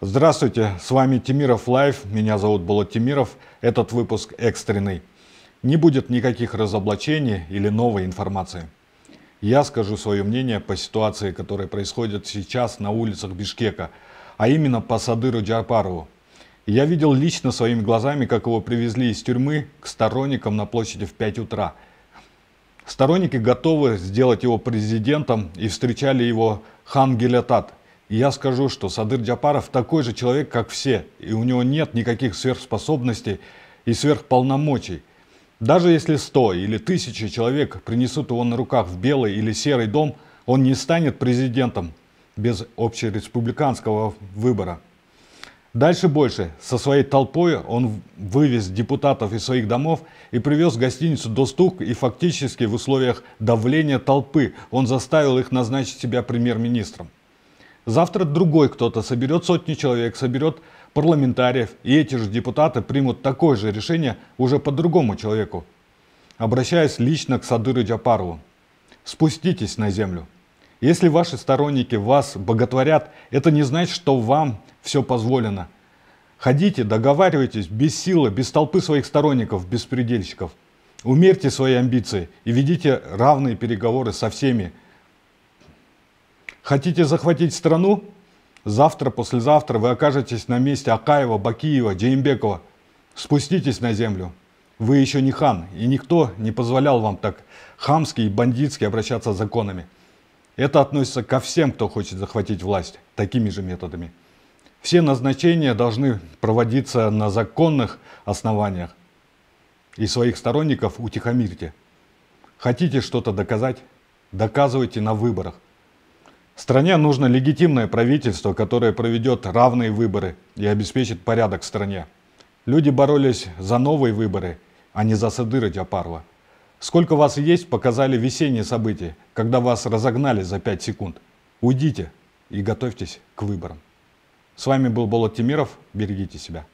Здравствуйте, с вами Тимиров Лайв, меня зовут Болот Тимиров, этот выпуск экстренный. Не будет никаких разоблачений или новой информации. Я скажу свое мнение по ситуации, которая происходит сейчас на улицах Бишкека, а именно по Садыру Джапарову. Я видел лично своими глазами, как его привезли из тюрьмы к сторонникам на площади в 5 утра. Сторонники готовы сделать его президентом и встречали его хан Гелятат – я скажу, что Садыр Джапаров такой же человек, как все, и у него нет никаких сверхспособностей и сверхполномочий. Даже если сто или тысячи человек принесут его на руках в Белый или Серый дом, он не станет президентом без общереспубликанского выбора. Дальше больше. Со своей толпой он вывез депутатов из своих домов и привез в гостиницу до стук и фактически в условиях давления толпы он заставил их назначить себя премьер-министром. Завтра другой кто-то соберет сотни человек, соберет парламентариев, и эти же депутаты примут такое же решение уже по другому человеку. Обращаясь лично к Садыру Джапарову. Спуститесь на землю. Если ваши сторонники вас боготворят, это не значит, что вам все позволено. Ходите, договаривайтесь без силы, без толпы своих сторонников, беспредельщиков. Умерьте свои амбиции и ведите равные переговоры со всеми, Хотите захватить страну? Завтра, послезавтра вы окажетесь на месте Акаева, Бакиева, Деембекова. Спуститесь на землю. Вы еще не хан, и никто не позволял вам так хамски и бандитски обращаться с законами. Это относится ко всем, кто хочет захватить власть такими же методами. Все назначения должны проводиться на законных основаниях. И своих сторонников утихомирьте. Хотите что-то доказать? Доказывайте на выборах. Стране нужно легитимное правительство, которое проведет равные выборы и обеспечит порядок в стране. Люди боролись за новые выборы, а не за Садыра Тяпарова. Сколько вас есть, показали весенние события, когда вас разогнали за 5 секунд. Уйдите и готовьтесь к выборам. С вами был Болот Тимиров. Берегите себя.